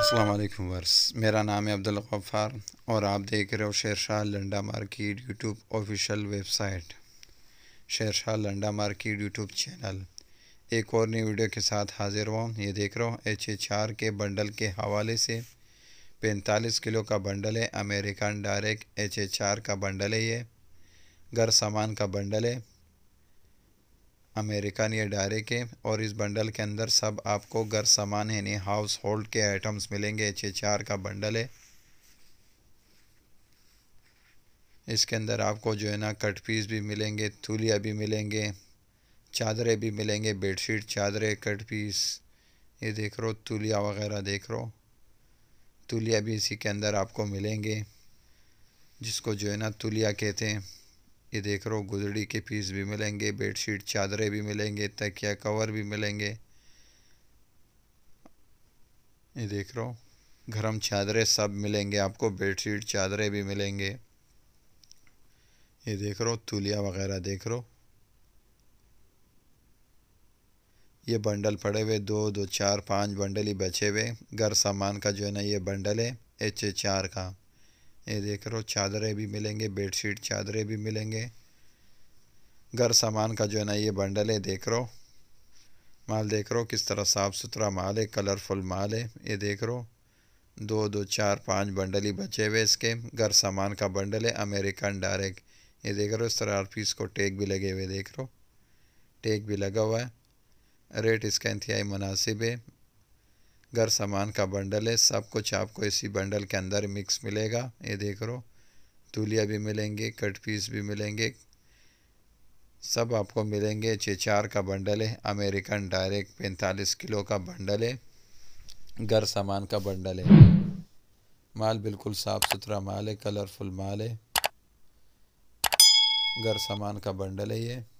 Aslam verse मेरा नाम है अब्दुल गफ़ार और आप देख रहे हो Sher Shah Landa market YouTube official website Sher Shah Landa market YouTube channel एक और नई वीडियो के साथ हाज़िर हुआ ये देख रहा हूँ एच एच आर के बंडल के हवाले से पैंतालीस किलो का बंडल है American direct H H R का बंडल है ये घर सामान का बंडल है अमेरिकन ये डायरेक्ट के और इस बंडल के अंदर सब आपको घर सामान यानी हाउस होल्ड के आइटम्स मिलेंगे एच एच आर का बंडल है इसके अंदर आपको जो है ना कट पीस भी मिलेंगे थूलिया भी मिलेंगे चादरें भी मिलेंगे बेडशीट चादरें कट पीस ये देख रो तुलिया वगैरह देख रो तुलिया भी इसी के अंदर आपको मिलेंगे जिसको जो है ना तुलिया कहते हैं ये देख रहे हो गुजड़ी के पीस भी मिलेंगे बेडशीट चादरें भी मिलेंगे तकिया कवर भी मिलेंगे ये देख रहे हो गर्म चादरें सब मिलेंगे आपको बेडशीट चादरें भी मिलेंगे ये देख रहे हो तूलिया वगैरह देख रहे हो ये बंडल पड़े हुए दो दो चार पाँच बंडल ही बचे हुए घर सामान का जो है ना ये बंडल है एच चार का ये देख रहे हो चादरें भी मिलेंगे बेडशीट चादरें भी मिलेंगे घर सामान का जो है ना ये बंडल है देख रहे हो माल देख रहे हो किस तरह साफ़ सुथरा माल है कलरफुल माल है ये देख रहे हो दो दो चार पाँच बंडल ही बचे हुए इसके घर सामान का बंडल है अमेरिकन डायरेक्ट ये देख रहे हो इस तरह हर पीस को टेक भी लगे हुए देख रहे हो टेक भी लगा हुआ है रेट इसका इंतहाई मुनासिब है घर सामान का बंडल है सब कुछ आपको इसी बंडल के अंदर मिक्स मिलेगा ये देख रो तूलिया भी मिलेंगे कट पीस भी मिलेंगे सब आपको मिलेंगे चेचार का बंडल है अमेरिकन डायरेक्ट पैंतालीस किलो का बंडल है घर सामान का बंडल है माल बिल्कुल साफ़ सुथरा माल है कलरफुल माल है घर सामान का बंडल है ये